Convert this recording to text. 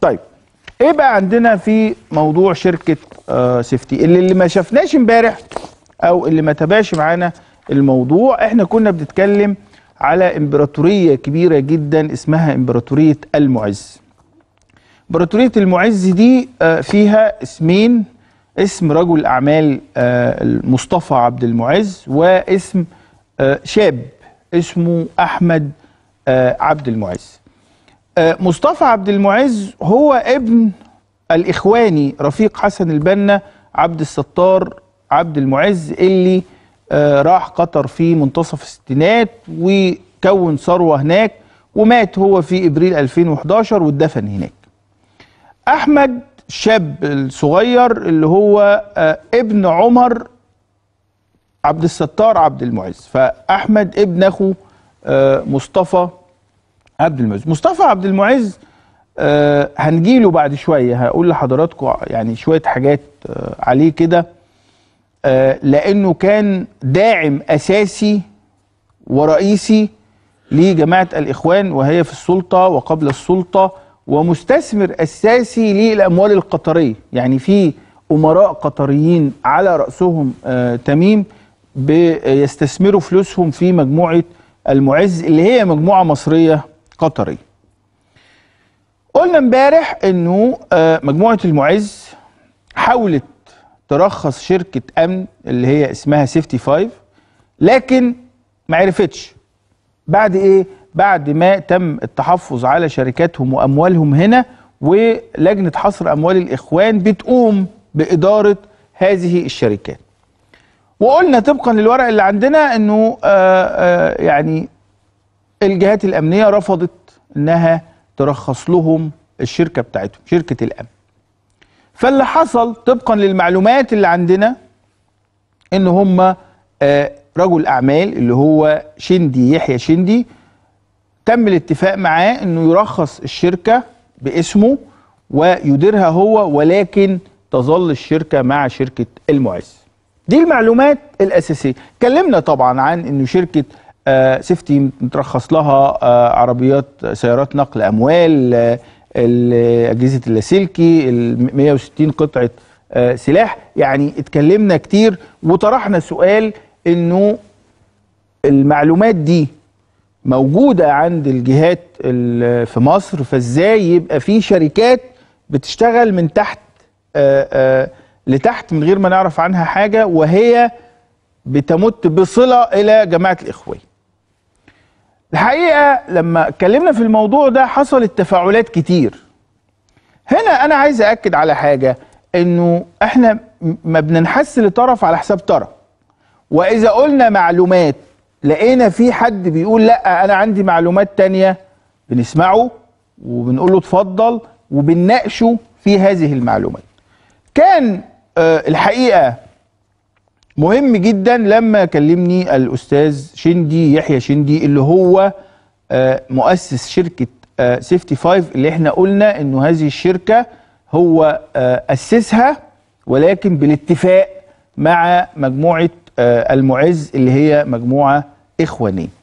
طيب ايه بقى عندنا في موضوع شركه آه سيفتي اللي, اللي ما شفناش امبارح او اللي ما تابعش معانا الموضوع احنا كنا بنتكلم على امبراطوريه كبيره جدا اسمها امبراطوريه المعز امبراطوريه المعز دي آه فيها اسمين اسم رجل اعمال آه مصطفى عبد المعز واسم آه، شاب اسمه احمد آه، عبد المعز آه، مصطفى عبد المعز هو ابن الاخواني رفيق حسن البنا عبد الستار عبد المعز اللي آه، راح قطر في منتصف الستينات وكون ثروه هناك ومات هو في ابريل 2011 واتدفن هناك. احمد شاب الصغير اللي هو آه، ابن عمر عبد الستار عبد المعز فاحمد ابن اخو مصطفى عبد المعز مصطفى عبد المعز آه هنجيله بعد شويه هقول لحضراتكم يعني شويه حاجات آه عليه كده آه لانه كان داعم اساسي ورئيسي لجماعه الاخوان وهي في السلطه وقبل السلطه ومستثمر اساسي للاموال القطريه يعني في امراء قطريين على راسهم آه تميم بيستثمروا فلوسهم في مجموعه المعز اللي هي مجموعه مصريه قطري قلنا امبارح انه آه، مجموعه المعز حاولت ترخص شركه امن اللي هي اسمها سيفتي فايف لكن ما عرفتش بعد ايه بعد ما تم التحفظ على شركاتهم واموالهم هنا ولجنه حصر اموال الاخوان بتقوم باداره هذه الشركات وقلنا طبقا للورق اللي عندنا انه آآ آه، آآ آه، يعني الجهات الامنيه رفضت انها ترخص لهم الشركه بتاعتهم شركه الامن فاللي حصل طبقا للمعلومات اللي عندنا ان هم آه، رجل اعمال اللي هو شندي يحيى شندي تم الاتفاق معاه انه يرخص الشركه باسمه ويديرها هو ولكن تظل الشركه مع شركه المعز دي المعلومات الاساسيه اتكلمنا طبعا عن انه شركه آه، سيفتي مترخص لها آه، عربيات آه، سيارات نقل اموال اجهزه اللاسلكي 160 قطعه سلاح يعني اتكلمنا كتير وطرحنا سؤال انه المعلومات دي موجوده عند الجهات في مصر فازاي يبقى في شركات بتشتغل من تحت لتحت من غير ما نعرف عنها حاجه وهي بتمت بصله الى جماعه الاخوه الحقيقه لما اتكلمنا في الموضوع ده حصلت تفاعلات كتير هنا انا عايز اكد على حاجه انه احنا ما بننحس لطرف على حساب طرف واذا قلنا معلومات لقينا في حد بيقول لا انا عندي معلومات تانية بنسمعه وبنقول له اتفضل وبنناقشه في هذه المعلومات كان آه، الحقيقه مهم جدا لما كلمني الاستاذ شندي يحيى شندي اللي هو آه، مؤسس شركه آه، سيفتي فايف اللي احنا قلنا انه هذه الشركه هو آه، اسسها ولكن بالاتفاق مع مجموعه المعز اللي هي مجموعه اخوانيه